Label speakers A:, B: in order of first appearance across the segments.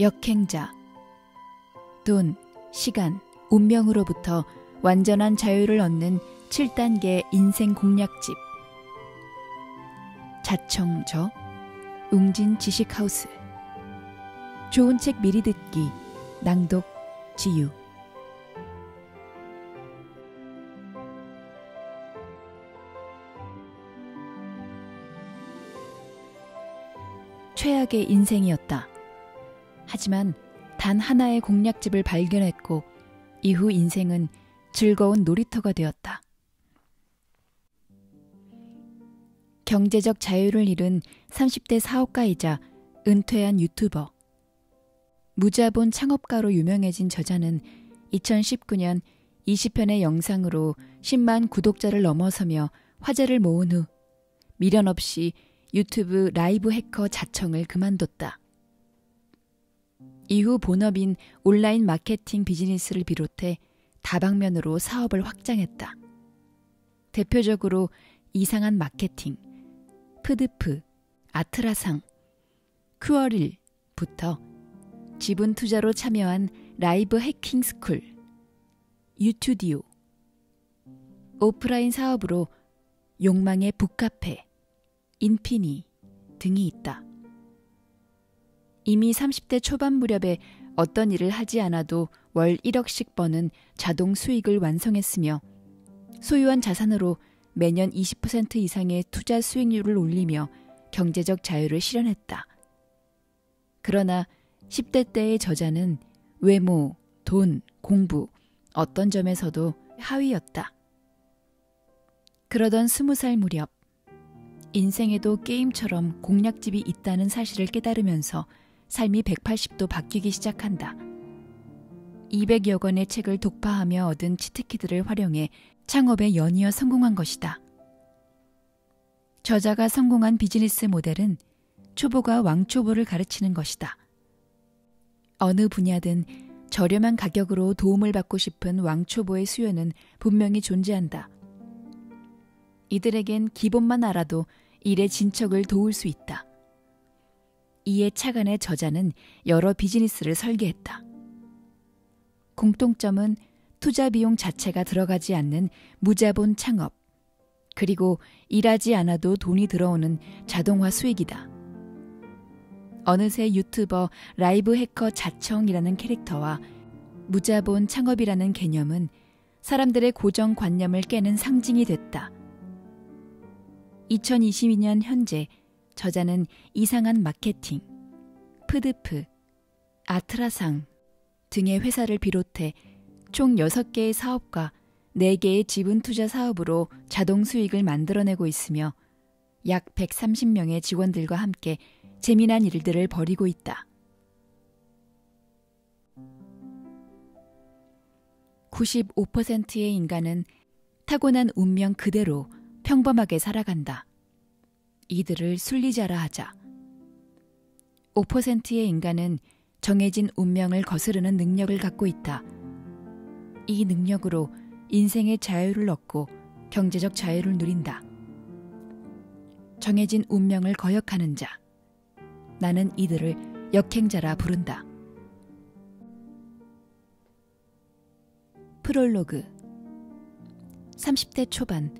A: 역행자. 돈, 시간, 운명으로부터 완전한 자유를 얻는 7단계 인생 공략집. 자청저, 웅진 지식하우스. 좋은 책 미리 듣기, 낭독, 지유. 최악의 인생이었다. 하지만 단 하나의 공략집을 발견했고 이후 인생은 즐거운 놀이터가 되었다. 경제적 자유를 잃은 30대 사업가이자 은퇴한 유튜버. 무자본 창업가로 유명해진 저자는 2019년 20편의 영상으로 10만 구독자를 넘어서며 화제를 모은 후 미련 없이 유튜브 라이브 해커 자청을 그만뒀다. 이후 본업인 온라인 마케팅 비즈니스를 비롯해 다방면으로 사업을 확장했다. 대표적으로 이상한 마케팅, 푸드프, 아트라상, 큐어릴부터 지분 투자로 참여한 라이브 해킹 스쿨, 유튜디오, 오프라인 사업으로 욕망의 북카페, 인피니 등이 있다. 이미 30대 초반 무렵에 어떤 일을 하지 않아도 월 1억씩 버는 자동 수익을 완성했으며 소유한 자산으로 매년 20% 이상의 투자 수익률을 올리며 경제적 자유를 실현했다. 그러나 10대 때의 저자는 외모, 돈, 공부, 어떤 점에서도 하위였다. 그러던 20살 무렵, 인생에도 게임처럼 공략집이 있다는 사실을 깨달으면서 삶이 180도 바뀌기 시작한다. 200여 권의 책을 독파하며 얻은 치트키들을 활용해 창업에 연이어 성공한 것이다. 저자가 성공한 비즈니스 모델은 초보가 왕초보를 가르치는 것이다. 어느 분야든 저렴한 가격으로 도움을 받고 싶은 왕초보의 수요는 분명히 존재한다. 이들에겐 기본만 알아도 일의 진척을 도울 수 있다. 이에 차관의 저자는 여러 비즈니스를 설계했다. 공통점은 투자 비용 자체가 들어가지 않는 무자본 창업, 그리고 일하지 않아도 돈이 들어오는 자동화 수익이다. 어느새 유튜버 라이브 해커 자청이라는 캐릭터와 무자본 창업이라는 개념은 사람들의 고정관념을 깨는 상징이 됐다. 2022년 현재 저자는 이상한 마케팅, 푸드프, 아트라상 등의 회사를 비롯해 총 6개의 사업과 4개의 지분 투자 사업으로 자동 수익을 만들어내고 있으며 약 130명의 직원들과 함께 재미난 일들을 벌이고 있다. 95%의 인간은 타고난 운명 그대로 평범하게 살아간다. 이들을 순리자라 하자. 5%의 인간은 정해진 운명을 거스르는 능력을 갖고 있다. 이 능력으로 인생의 자유를 얻고 경제적 자유를 누린다. 정해진 운명을 거역하는 자. 나는 이들을 역행자라 부른다. 프롤로그 30대 초반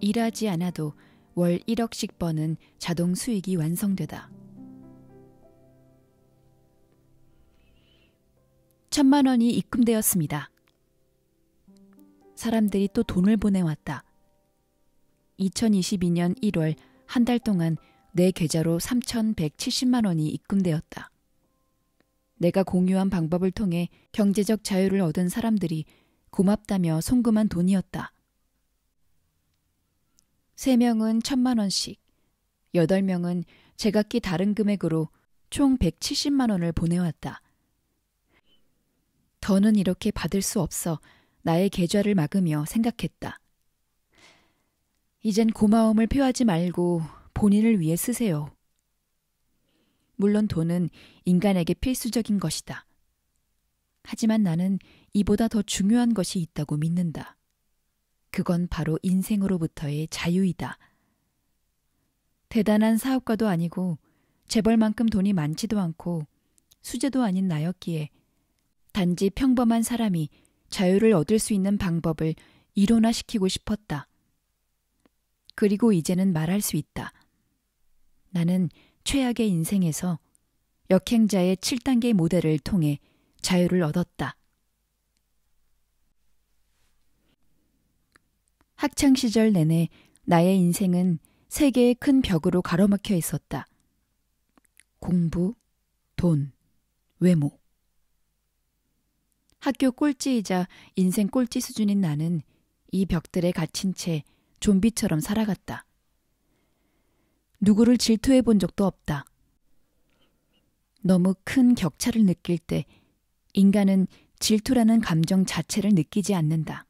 A: 일하지 않아도 월 1억씩 버는 자동 수익이 완성되다. 천만 원이 입금되었습니다. 사람들이 또 돈을 보내왔다. 2022년 1월 한 달 동안 내 계좌로 3,170만 원이 입금되었다. 내가 공유한 방법을 통해 경제적 자유를 얻은 사람들이 고맙다며 송금한 돈이었다. 세명은 천만 원씩, 여덟 명은 제각기 다른 금액으로 총 170만 원을 보내왔다. 더는 이렇게 받을 수 없어 나의 계좌를 막으며 생각했다. 이젠 고마움을 표하지 말고 본인을 위해 쓰세요. 물론 돈은 인간에게 필수적인 것이다. 하지만 나는 이보다 더 중요한 것이 있다고 믿는다. 그건 바로 인생으로부터의 자유이다. 대단한 사업가도 아니고 재벌만큼 돈이 많지도 않고 수제도 아닌 나였기에 단지 평범한 사람이 자유를 얻을 수 있는 방법을 이론화시키고 싶었다. 그리고 이제는 말할 수 있다. 나는 최악의 인생에서 역행자의 7단계 모델을 통해 자유를 얻었다. 학창시절 내내 나의 인생은 세계의큰 벽으로 가로막혀 있었다. 공부, 돈, 외모. 학교 꼴찌이자 인생 꼴찌 수준인 나는 이 벽들에 갇힌 채 좀비처럼 살아갔다. 누구를 질투해 본 적도 없다. 너무 큰 격차를 느낄 때 인간은 질투라는 감정 자체를 느끼지 않는다.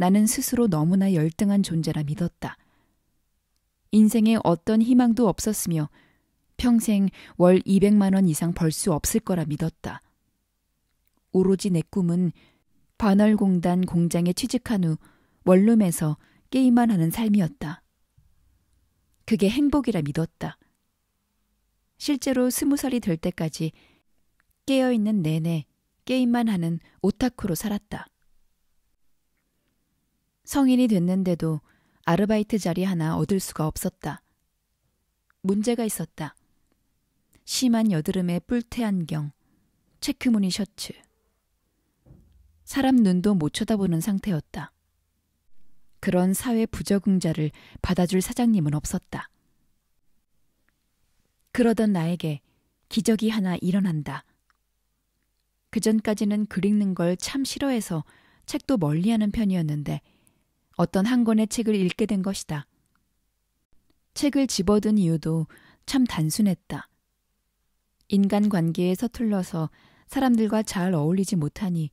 A: 나는 스스로 너무나 열등한 존재라 믿었다. 인생에 어떤 희망도 없었으며 평생 월 200만 원 이상 벌 수 없을 거라 믿었다. 오로지 내 꿈은 반월공단 공장에 취직한 후 원룸에서 게임만 하는 삶이었다. 그게 행복이라 믿었다. 실제로 스무 살이 될 때까지 깨어있는 내내 게임만 하는 오타쿠로 살았다. 성인이 됐는데도 아르바이트 자리 하나 얻을 수가 없었다. 문제가 있었다. 심한 여드름에 뿔테 안경, 체크무늬 셔츠. 사람 눈도 못 쳐다보는 상태였다. 그런 사회 부적응자를 받아줄 사장님은 없었다. 그러던 나에게 기적이 하나 일어난다. 그전까지는 글 읽는 걸 참 싫어해서 책도 멀리 하는 편이었는데 어떤 한 권의 책을 읽게 된 것이다. 책을 집어든 이유도 참 단순했다. 인간 관계에 서툴러서 사람들과 잘 어울리지 못하니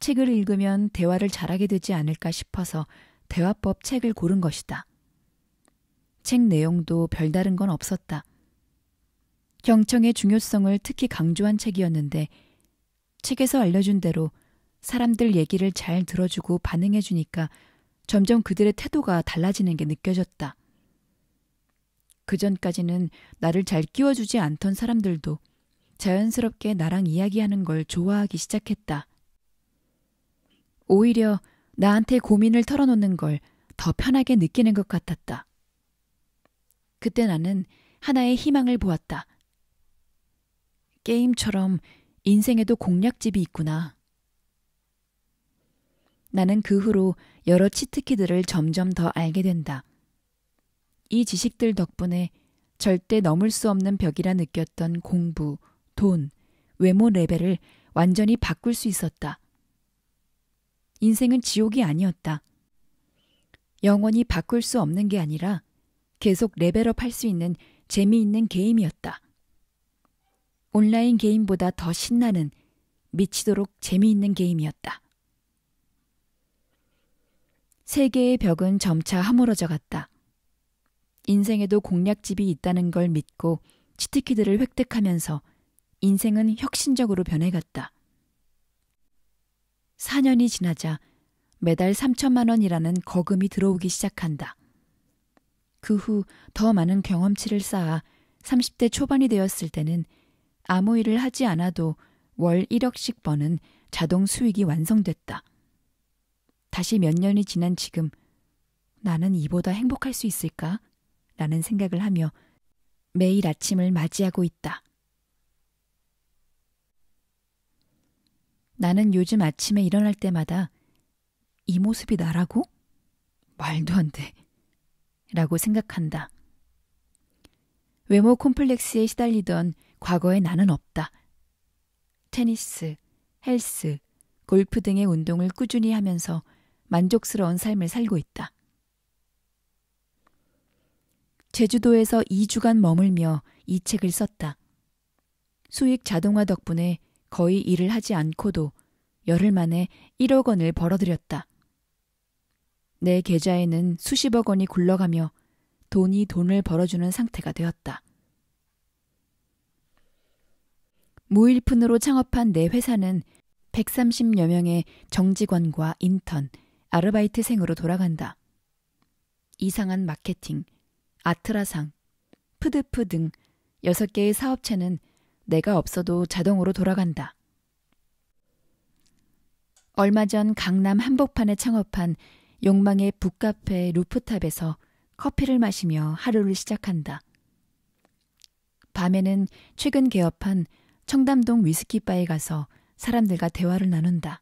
A: 책을 읽으면 대화를 잘하게 되지 않을까 싶어서 대화법 책을 고른 것이다. 책 내용도 별다른 건 없었다. 경청의 중요성을 특히 강조한 책이었는데 책에서 알려준 대로 사람들 얘기를 잘 들어주고 반응해주니까 점점 그들의 태도가 달라지는 게 느껴졌다. 그전까지는 나를 잘 끼워주지 않던 사람들도 자연스럽게 나랑 이야기하는 걸 좋아하기 시작했다. 오히려 나한테 고민을 털어놓는 걸 더 편하게 느끼는 것 같았다. 그때 나는 하나의 희망을 보았다. 게임처럼 인생에도 공략집이 있구나. 나는 그 후로 여러 치트키들을 점점 더 알게 된다. 이 지식들 덕분에 절대 넘을 수 없는 벽이라 느꼈던 공부, 돈, 외모 레벨을 완전히 바꿀 수 있었다. 인생은 지옥이 아니었다. 영원히 바꿀 수 없는 게 아니라 계속 레벨업 할 수 있는 재미있는 게임이었다. 온라인 게임보다 더 신나는 미치도록 재미있는 게임이었다. 세계의 벽은 점차 허물어져 갔다. 인생에도 공략집이 있다는 걸 믿고 치트키들을 획득하면서 인생은 혁신적으로 변해갔다. 4년이 지나자 매달 3천만 원이라는 거금이 들어오기 시작한다. 그 후 더 많은 경험치를 쌓아 30대 초반이 되었을 때는 아무 일을 하지 않아도 월 1억씩 버는 자동 수익이 완성됐다. 다시 몇 년이 지난 지금 나는 이보다 행복할 수 있을까? 라는 생각을 하며 매일 아침을 맞이하고 있다. 나는 요즘 아침에 일어날 때마다 이 모습이 나라고? 말도 안 돼. 라고 생각한다. 외모 콤플렉스에 시달리던 과거의 나는 없다. 테니스, 헬스, 골프 등의 운동을 꾸준히 하면서 만족스러운 삶을 살고 있다. 제주도에서 2주간 머물며 이 책을 썼다. 수익 자동화 덕분에 거의 일을 하지 않고도 열흘 만에 1억 원을 벌어들였다. 내 계좌에는 수십억 원이 굴러가며 돈이 돈을 벌어주는 상태가 되었다. 무일푼으로 창업한 내 회사는 130여 명의 정직원과 인턴, 아르바이트생으로 돌아간다. 이상한 마케팅, 아트라상, 푸드프 등 6개의 사업체는 내가 없어도 자동으로 돌아간다. 얼마 전 강남 한복판에 창업한 욕망의 북카페 루프탑에서 커피를 마시며 하루를 시작한다. 밤에는 최근 개업한 청담동 위스키바에 가서 사람들과 대화를 나눈다.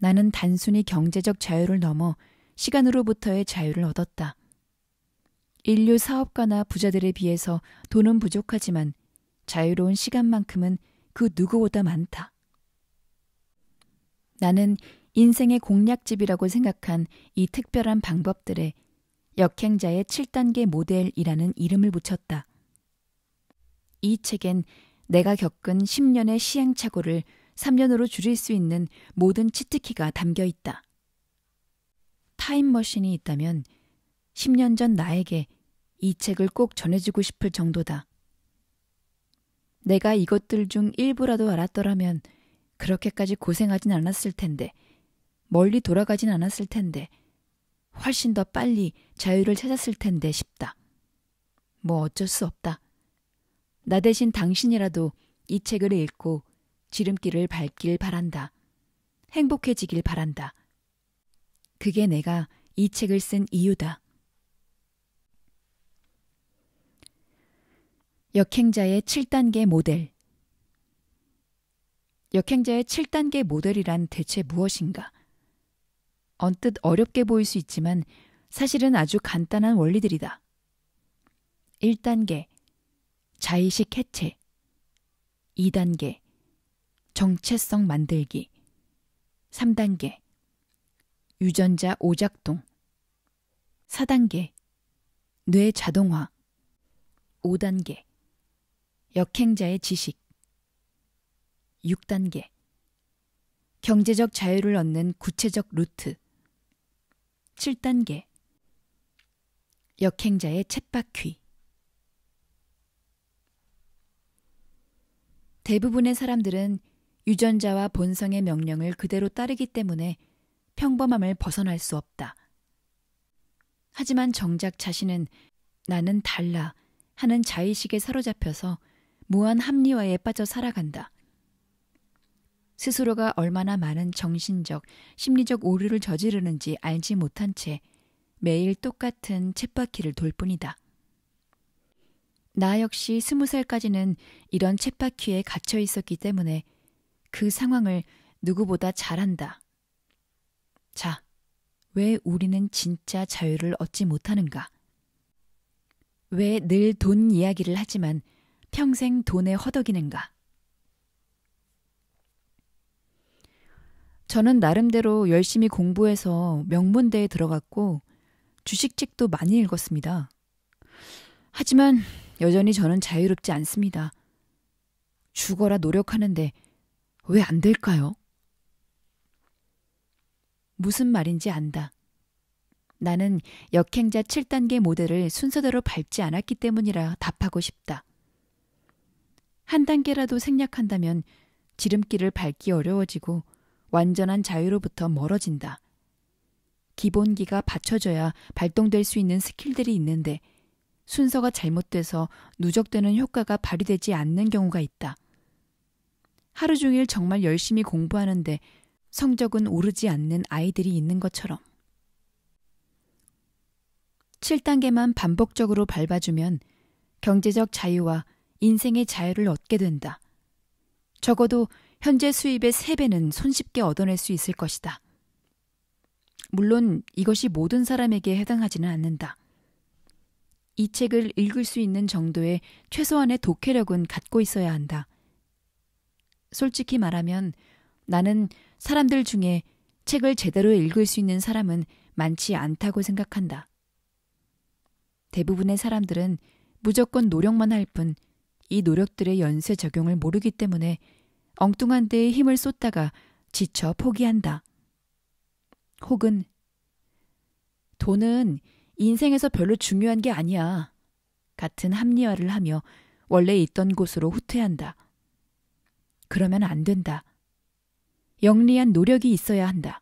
A: 나는 단순히 경제적 자유를 넘어 시간으로부터의 자유를 얻었다. 인류 사업가나 부자들에 비해서 돈은 부족하지만 자유로운 시간만큼은 그 누구보다 많다. 나는 인생의 공략집이라고 생각한 이 특별한 방법들에 역행자의 7단계 모델이라는 이름을 붙였다. 이 책엔 내가 겪은 10년의 시행착오를 3년으로 줄일 수 있는 모든 치트키가 담겨 있다. 타임머신이 있다면 10년 전 나에게 이 책을 꼭 전해주고 싶을 정도다. 내가 이것들 중 일부라도 알았더라면 그렇게까지 고생하진 않았을 텐데, 멀리 돌아가진 않았을 텐데, 훨씬 더 빨리 자유를 찾았을 텐데 싶다. 뭐 어쩔 수 없다. 나 대신 당신이라도 이 책을 읽고 지름길을 밟길 바란다. 행복해지길 바란다. 그게 내가 이 책을 쓴 이유다. 역행자의 7단계 모델. 역행자의 7단계 모델이란 대체 무엇인가? 언뜻 어렵게 보일 수 있지만 사실은 아주 간단한 원리들이다. 1단계. 자의식 해체. 2단계. 정체성 만들기 3단계 유전자 오작동 4단계 뇌 자동화 5단계 역행자의 지식 6단계 경제적 자유를 얻는 구체적 루트 7단계 역행자의 챗바퀴 대부분의 사람들은 유전자와 본성의 명령을 그대로 따르기 때문에 평범함을 벗어날 수 없다. 하지만 정작 자신은 나는 달라 하는 자의식에 사로잡혀서 무한 합리화에 빠져 살아간다. 스스로가 얼마나 많은 정신적, 심리적 오류를 저지르는지 알지 못한 채 매일 똑같은 쳇바퀴를돌 뿐이다. 나 역시 스무 살까지는 이런 쳇바퀴에 갇혀 있었기 때문에 그 상황을 누구보다 잘한다. 자, 왜 우리는 진짜 자유를 얻지 못하는가? 왜 늘 돈 이야기를 하지만 평생 돈에 허덕이는가? 저는 나름대로 열심히 공부해서 명문대에 들어갔고 주식책도 많이 읽었습니다. 하지만 여전히 저는 자유롭지 않습니다. 죽어라 노력하는데 왜안 될까요? 무슨 말인지 안다. 나는 역행자 7단계 모델을 순서대로 밟지 않았기 때문이라 답하고 싶다. 한 단계라도 생략한다면 지름길을 밟기 어려워지고 완전한 자유로부터 멀어진다. 기본기가 받쳐져야 발동될 수 있는 스킬들이 있는데 순서가 잘못돼서 누적되는 효과가 발휘되지 않는 경우가 있다. 하루 종일 정말 열심히 공부하는데 성적은 오르지 않는 아이들이 있는 것처럼. 7단계만 반복적으로 밟아주면 경제적 자유와 인생의 자유를 얻게 된다. 적어도 현재 수입의 3배는 손쉽게 얻어낼 수 있을 것이다. 물론 이것이 모든 사람에게 해당하지는 않는다. 이 책을 읽을 수 있는 정도의 최소한의 독해력은 갖고 있어야 한다. 솔직히 말하면 나는 사람들 중에 책을 제대로 읽을 수 있는 사람은 많지 않다고 생각한다. 대부분의 사람들은 무조건 노력만 할 뿐 이 노력들의 연쇄 적용을 모르기 때문에 엉뚱한 데에 힘을 쏟다가 지쳐 포기한다. 혹은 돈은 인생에서 별로 중요한 게 아니야. 같은 합리화를 하며 원래 있던 곳으로 후퇴한다. 그러면 안 된다. 영리한 노력이 있어야 한다.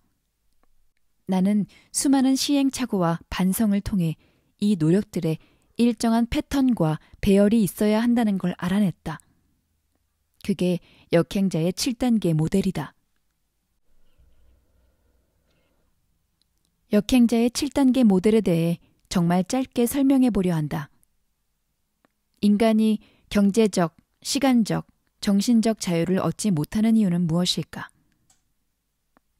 A: 나는 수많은 시행착오와 반성을 통해 이노력들의 일정한 패턴과 배열이 있어야 한다는 걸 알아냈다. 그게 역행자의 7단계 모델이다. 역행자의 7단계 모델에 대해 정말 짧게 설명해 보려 한다. 인간이 경제적, 시간적, 정신적 자유를 얻지 못하는 이유는 무엇일까?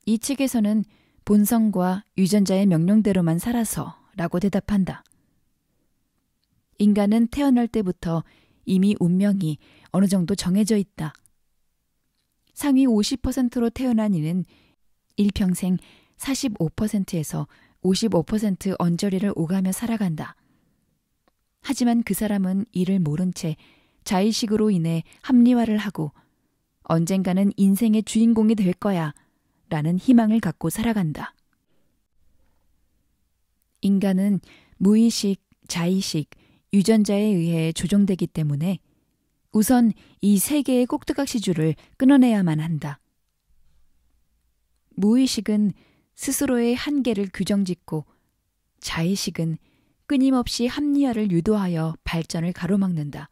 A: 이 책에서는 본성과 유전자의 명령대로만 살아서 라고 대답한다. 인간은 태어날 때부터 이미 운명이 어느 정도 정해져 있다. 상위 50%로 태어난 이는 일평생 45%에서 55% 언저리를 오가며 살아간다. 하지만 그 사람은 이를 모른 채 자의식으로 인해 합리화를 하고 언젠가는 인생의 주인공이 될 거야 라는 희망을 갖고 살아간다. 인간은 무의식, 자의식, 유전자에 의해 조종되기 때문에 우선 이 세 개의 꼭두각시줄을 끊어내야만 한다. 무의식은 스스로의 한계를 규정짓고 자의식은 끊임없이 합리화를 유도하여 발전을 가로막는다.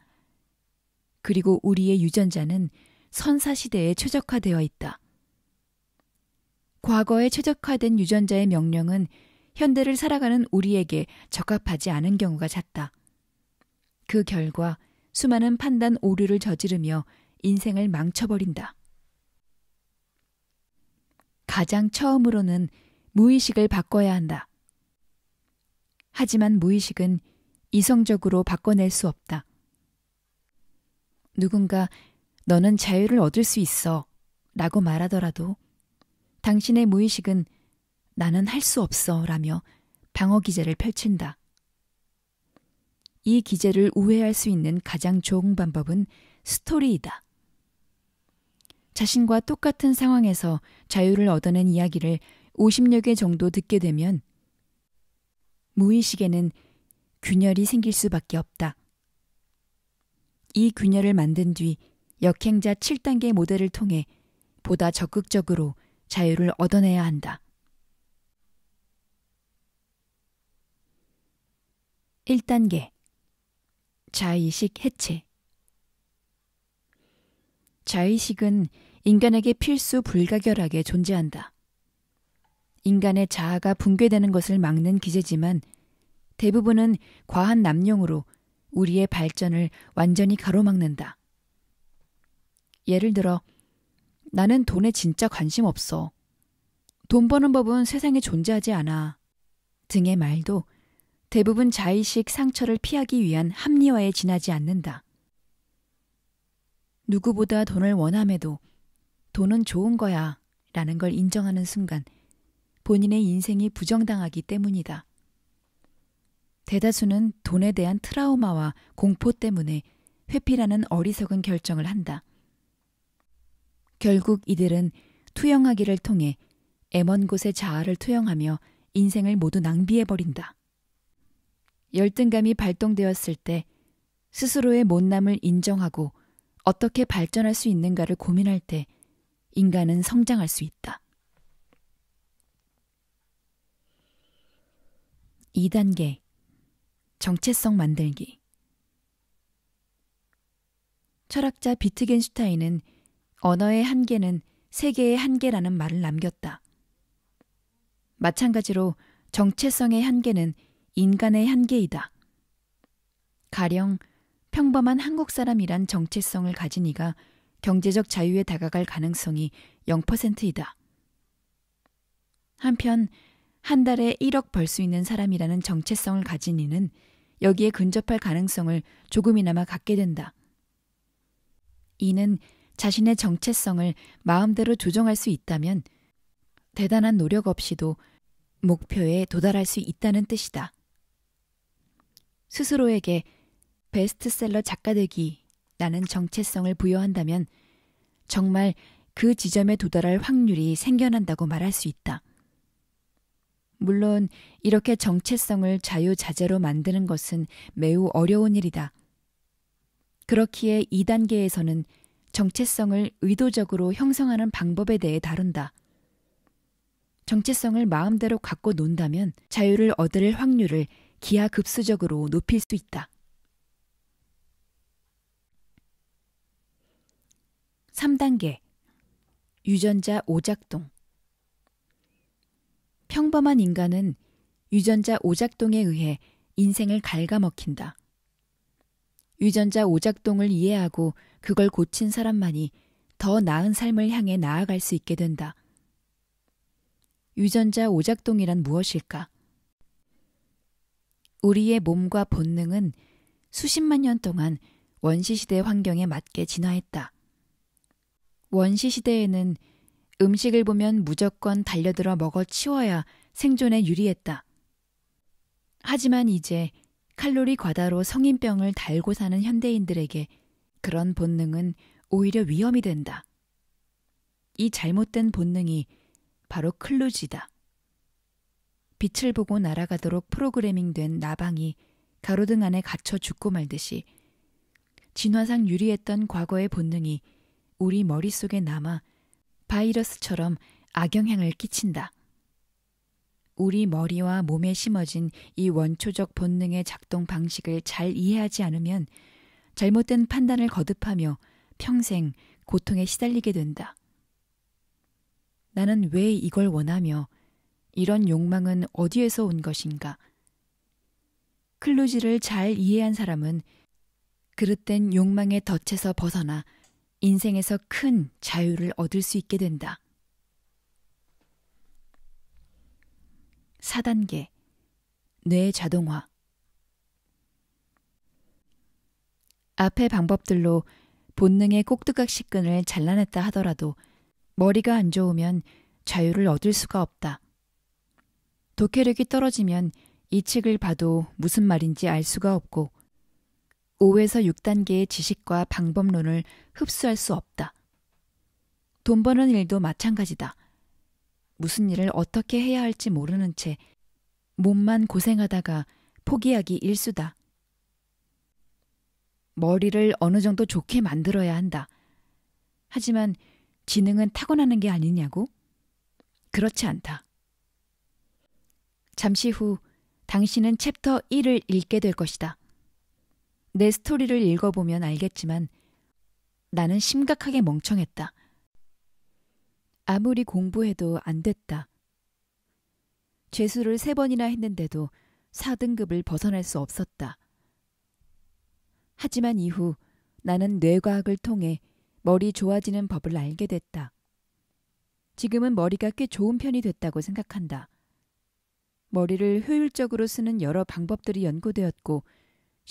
A: 그리고 우리의 유전자는 선사시대에 최적화되어 있다. 과거에 최적화된 유전자의 명령은 현대를 살아가는 우리에게 적합하지 않은 경우가 잦다. 그 결과 수많은 판단 오류를 저지르며 인생을 망쳐버린다. 가장 처음으로는 무의식을 바꿔야 한다. 하지만 무의식은 이성적으로 바꿔낼 수 없다. 누군가 너는 자유를 얻을 수 있어 라고 말하더라도 당신의 무의식은 나는 할 수 없어 라며 방어 기제를 펼친다. 이 기제를 우회할 수 있는 가장 좋은 방법은 스토리이다. 자신과 똑같은 상황에서 자유를 얻어낸 이야기를 50여 개 정도 듣게 되면 무의식에는 균열이 생길 수밖에 없다. 이 균열을 만든 뒤 역행자 7단계 모델을 통해 보다 적극적으로 자유를 얻어내야 한다. 1단계 자의식 해체 자의식은 인간에게 필수 불가결하게 존재한다. 인간의 자아가 붕괴되는 것을 막는 기제지만 대부분은 과한 남용으로 우리의 발전을 완전히 가로막는다. 예를 들어, 나는 돈에 진짜 관심 없어. 돈 버는 법은 세상에 존재하지 않아. 등의 말도 대부분 자의식 상처를 피하기 위한 합리화에 지나지 않는다. 누구보다 돈을 원함에도 돈은 좋은 거야 라는 걸 인정하는 순간 본인의 인생이 부정당하기 때문이다. 대다수는 돈에 대한 트라우마와 공포 때문에 회피라는 어리석은 결정을 한다. 결국 이들은 투영하기를 통해 애먼 곳의 자아를 투영하며 인생을 모두 낭비해버린다. 열등감이 발동되었을 때 스스로의 못남을 인정하고 어떻게 발전할 수 있는가를 고민할 때 인간은 성장할 수 있다. 2단계 정체성 만들기. 철학자 비트겐슈타인은 언어의 한계는 세계의 한계라는 말을 남겼다. 마찬가지로 정체성의 한계는 인간의 한계이다. 가령 평범한 한국 사람이란 정체성을 가진 이가 경제적 자유에 다가갈 가능성이 0%이다. 한편 한 달에 1억 벌 수 있는 사람이라는 정체성을 가진 이는 여기에 근접할 가능성을 조금이나마 갖게 된다. 이는 자신의 정체성을 마음대로 조정할 수 있다면 대단한 노력 없이도 목표에 도달할 수 있다는 뜻이다. 스스로에게 베스트셀러 작가 되기라는 정체성을 부여한다면 정말 그 지점에 도달할 확률이 생겨난다고 말할 수 있다. 물론 이렇게 정체성을 자유자재로 만드는 것은 매우 어려운 일이다. 그렇기에 2단계에서는 정체성을 의도적으로 형성하는 방법에 대해 다룬다. 정체성을 마음대로 갖고 논다면 자유를 얻을 확률을 기하급수적으로 높일 수 있다. 3단계 유전자 오작동 평범한 인간은 유전자 오작동에 의해 인생을 갉아먹힌다. 유전자 오작동을 이해하고 그걸 고친 사람만이 더 나은 삶을 향해 나아갈 수 있게 된다. 유전자 오작동이란 무엇일까? 우리의 몸과 본능은 수십만 년 동안 원시시대 환경에 맞게 진화했다. 원시시대에는 음식을 보면 무조건 달려들어 먹어 치워야 생존에 유리했다. 하지만 이제 칼로리 과다로 성인병을 달고 사는 현대인들에게 그런 본능은 오히려 위험이 된다. 이 잘못된 본능이 바로 클루지다. 빛을 보고 날아가도록 프로그래밍된 나방이 가로등 안에 갇혀 죽고 말듯이 진화상 유리했던 과거의 본능이 우리 머릿속에 남아 바이러스처럼 악영향을 끼친다. 우리 머리와 몸에 심어진 이 원초적 본능의 작동 방식을 잘 이해하지 않으면 잘못된 판단을 거듭하며 평생 고통에 시달리게 된다. 나는 왜 이걸 원하며 이런 욕망은 어디에서 온 것인가? 클루지를 잘 이해한 사람은 그릇된 욕망의 덫에서 벗어나 인생에서 큰 자유를 얻을 수 있게 된다. 4단계 뇌 자동화 앞의 방법들로 본능의 꼭두각시끈을 잘라냈다 하더라도 머리가 안 좋으면 자유를 얻을 수가 없다. 독해력이 떨어지면 이 책을 봐도 무슨 말인지 알 수가 없고 5에서 6단계의 지식과 방법론을 흡수할 수 없다. 돈 버는 일도 마찬가지다. 무슨 일을 어떻게 해야 할지 모르는 채 몸만 고생하다가 포기하기 일수다. 머리를 어느 정도 좋게 만들어야 한다. 하지만 지능은 타고나는 게 아니냐고? 그렇지 않다. 잠시 후 당신은 챕터 1을 읽게 될 것이다. 내 스토리를 읽어보면 알겠지만 나는 심각하게 멍청했다. 아무리 공부해도 안 됐다. 재수를 세 번이나 했는데도 4등급을 벗어날 수 없었다. 하지만 이후 나는 뇌과학을 통해 머리 좋아지는 법을 알게 됐다. 지금은 머리가 꽤 좋은 편이 됐다고 생각한다. 머리를 효율적으로 쓰는 여러 방법들이 연구되었고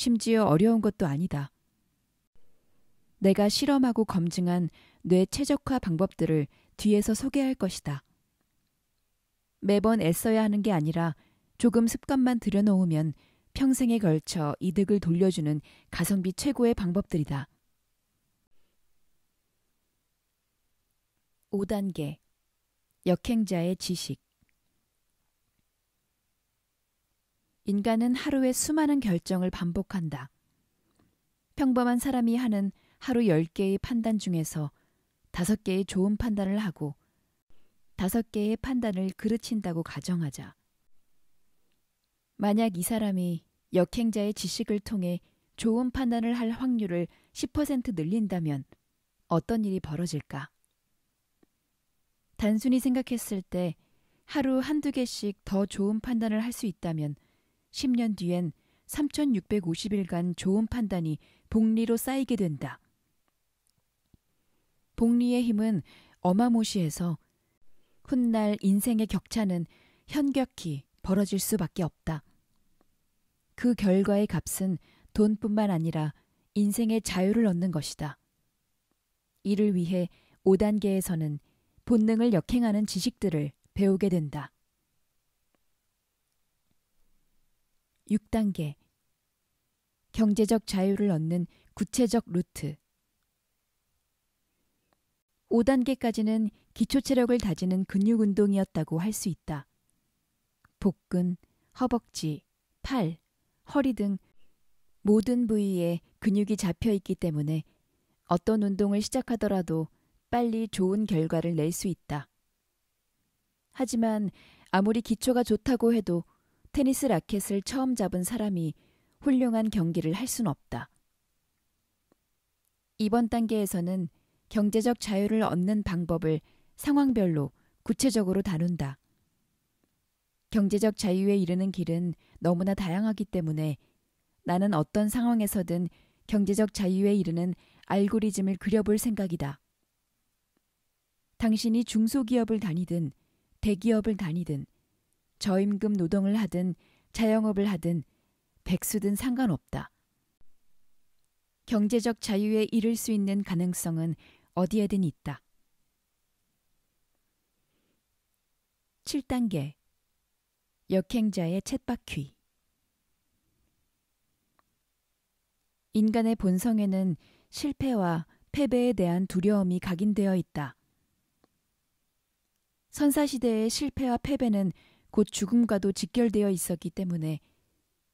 A: 심지어 어려운 것도 아니다. 내가 실험하고 검증한 뇌 최적화 방법들을 뒤에서 소개할 것이다. 매번 애써야 하는 게 아니라 조금 습관만 들여놓으면 평생에 걸쳐 이득을 돌려주는 가성비 최고의 방법들이다. 5단계 역행자의 지식 인간은 하루에 수많은 결정을 반복한다. 평범한 사람이 하는 하루 10개의 판단 중에서 5개의 좋은 판단을 하고 5개의 판단을 그르친다고 가정하자. 만약 이 사람이 역행자의 지식을 통해 좋은 판단을 할 확률을 10% 늘린다면 어떤 일이 벌어질까? 단순히 생각했을 때 하루 한두 개씩 더 좋은 판단을 할 수 있다면 10년 뒤엔 3650일간 좋은 판단이 복리로 쌓이게 된다. 복리의 힘은 어마무시해서 훗날 인생의 격차는 현격히 벌어질 수밖에 없다. 그 결과의 값은 돈뿐만 아니라 인생의 자유를 얻는 것이다. 이를 위해 5단계에서는 본능을 역행하는 지식들을 배우게 된다. 6단계 경제적 자유를 얻는 구체적 루트 5단계까지는 기초 체력을 다지는 근육 운동이었다고 할 수 있다. 복근, 허벅지, 팔, 허리 등 모든 부위에 근육이 잡혀 있기 때문에 어떤 운동을 시작하더라도 빨리 좋은 결과를 낼 수 있다. 하지만 아무리 기초가 좋다고 해도 테니스 라켓을 처음 잡은 사람이 훌륭한 경기를 할 순 없다. 이번 단계에서는 경제적 자유를 얻는 방법을 상황별로 구체적으로 다룬다. 경제적 자유에 이르는 길은 너무나 다양하기 때문에 나는 어떤 상황에서든 경제적 자유에 이르는 알고리즘을 그려볼 생각이다. 당신이 중소기업을 다니든 대기업을 다니든 저임금 노동을 하든 자영업을 하든 백수든 상관없다. 경제적 자유에 이를 수 있는 가능성은 어디에든 있다. 7단계 역행자의 챗바퀴 인간의 본성에는 실패와 패배에 대한 두려움이 각인되어 있다. 선사시대의 실패와 패배는 곧 죽음과도 직결되어 있었기 때문에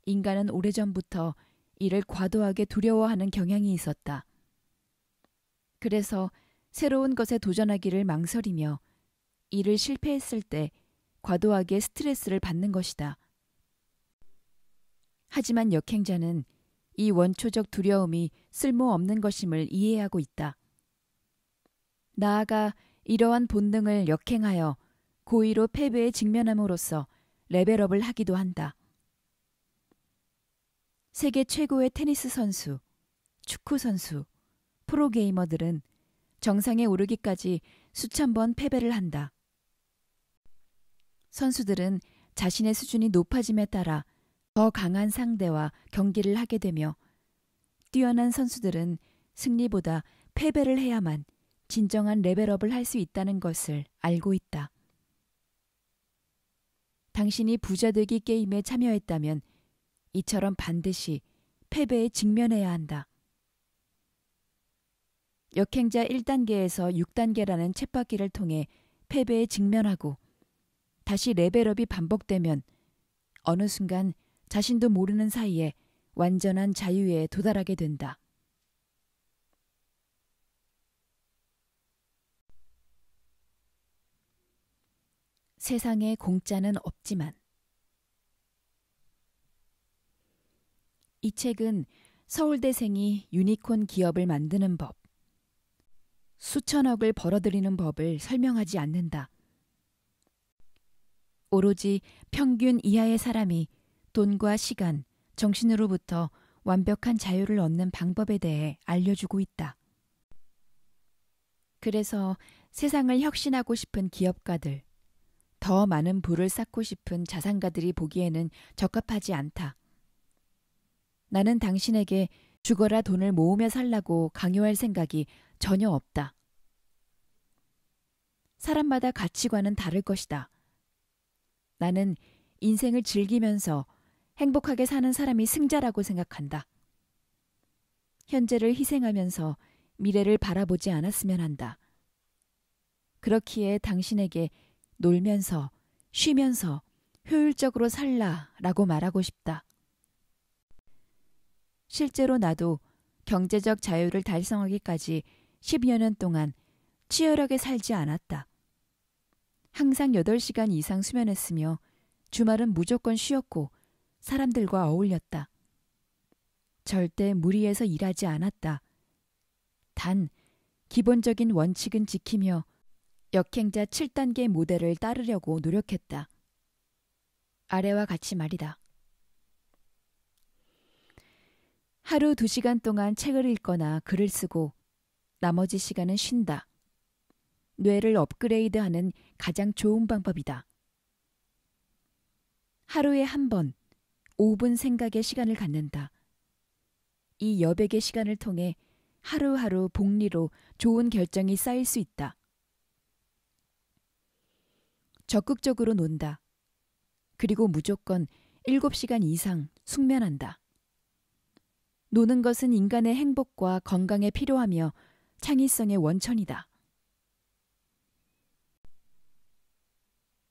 A: 인간은 오래전부터 이를 과도하게 두려워하는 경향이 있었다. 그래서 새로운 것에 도전하기를 망설이며 이를 실패했을 때 과도하게 스트레스를 받는 것이다. 하지만 역행자는 이 원초적 두려움이 쓸모없는 것임을 이해하고 있다. 나아가 이러한 본능을 역행하여 고의로 패배에 직면함으로써 레벨업을 하기도 한다. 세계 최고의 테니스 선수, 축구 선수, 프로게이머들은 정상에 오르기까지 수천 번 패배를 한다. 선수들은 자신의 수준이 높아짐에 따라 더 강한 상대와 경기를 하게 되며 뛰어난 선수들은 승리보다 패배를 해야만 진정한 레벨업을 할 수 있다는 것을 알고 있다. 당신이 부자되기 게임에 참여했다면 이처럼 반드시 패배에 직면해야 한다. 역행자 1단계에서 6단계라는 챗바퀴를 통해 패배에 직면하고 다시 레벨업이 반복되면 어느 순간 자신도 모르는 사이에 완전한 자유에 도달하게 된다. 세상에 공짜는 없지만 이 책은 서울대생이 유니콘 기업을 만드는 법, 수천억을 벌어들이는 법을 설명하지 않는다. 오로지 평균 이하의 사람이 돈과 시간, 정신으로부터 완벽한 자유를 얻는 방법에 대해 알려주고 있다. 그래서 세상을 혁신하고 싶은 기업가들, 더 많은 부를 쌓고 싶은 자산가들이 보기에는 적합하지 않다. 나는 당신에게 죽어라 돈을 모으며 살라고 강요할 생각이 전혀 없다. 사람마다 가치관은 다를 것이다. 나는 인생을 즐기면서 행복하게 사는 사람이 승자라고 생각한다. 현재를 희생하면서 미래를 바라보지 않았으면 한다. 그렇기에 당신에게 놀면서, 쉬면서, 효율적으로 살라 라고 말하고 싶다. 실제로 나도 경제적 자유를 달성하기까지 10여년 동안 치열하게 살지 않았다. 항상 8시간 이상 수면했으며 주말은 무조건 쉬었고 사람들과 어울렸다. 절대 무리해서 일하지 않았다. 단, 기본적인 원칙은 지키며 역행자 7단계 모델을 따르려고 노력했다. 아래와 같이 말이다. 하루 2시간 동안 책을 읽거나 글을 쓰고 나머지 시간은 쉰다. 뇌를 업그레이드하는 가장 좋은 방법이다. 하루에 한 번 5분 생각의 시간을 갖는다. 이 여백의 시간을 통해 하루하루 복리로 좋은 결정이 쌓일 수 있다. 적극적으로 논다. 그리고 무조건 7시간 이상 숙면한다. 노는 것은 인간의 행복과 건강에 필요하며 창의성의 원천이다.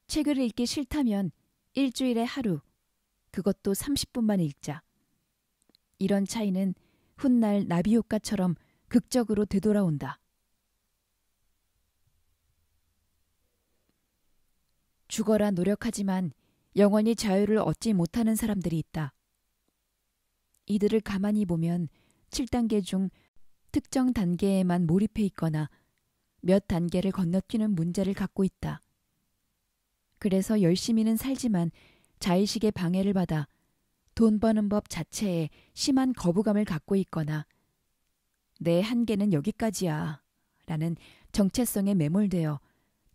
A: 책을 읽기 싫다면 일주일에 하루, 그것도 30분만 읽자. 이런 차이는 훗날 나비 효과처럼 극적으로 되돌아온다. 죽어라 노력하지만 영원히 자유를 얻지 못하는 사람들이 있다. 이들을 가만히 보면 7단계 중 특정 단계에만 몰입해 있거나 몇 단계를 건너뛰는 문제를 갖고 있다. 그래서 열심히는 살지만 자의식의 방해를 받아 돈 버는 법 자체에 심한 거부감을 갖고 있거나 내 한계는 여기까지야 라는 정체성에 매몰되어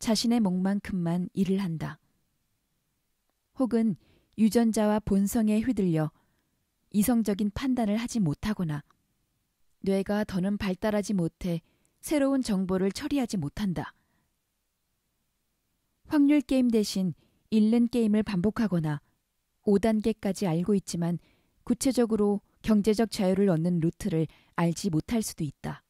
A: 자신의 몫만큼만 일을 한다. 혹은 유전자와 본성에 휘둘려 이성적인 판단을 하지 못하거나 뇌가 더는 발달하지 못해 새로운 정보를 처리하지 못한다. 확률 게임 대신 읽는 게임을 반복하거나 5단계까지 알고 있지만 구체적으로 경제적 자유를 얻는 루트를 알지 못할 수도 있다.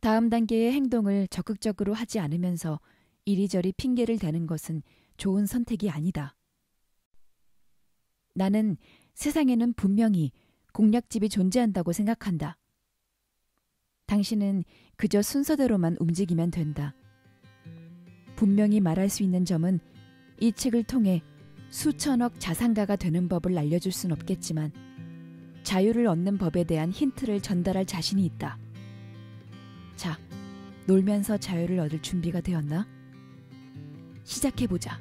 A: 다음 단계의 행동을 적극적으로 하지 않으면서 이리저리 핑계를 대는 것은 좋은 선택이 아니다. 나는 세상에는 분명히 공략집이 존재한다고 생각한다. 당신은 그저 순서대로만 움직이면 된다. 분명히 말할 수 있는 점은 이 책을 통해 수천억 자산가가 되는 법을 알려줄 순 없겠지만 자유를 얻는 법에 대한 힌트를 전달할 자신이 있다. 자, 놀면서 자유를 얻을 준비가 되었나? 시작해보자.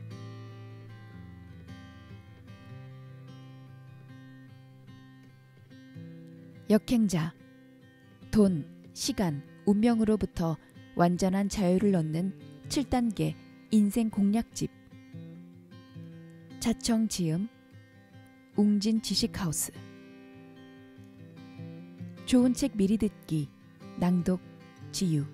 A: 역행자. 돈, 시간, 운명으로부터 완전한 자유를 얻는 7단계 인생 공략집. 자청 지음 웅진 지식하우스 좋은 책 미리 듣기 낭독 to you.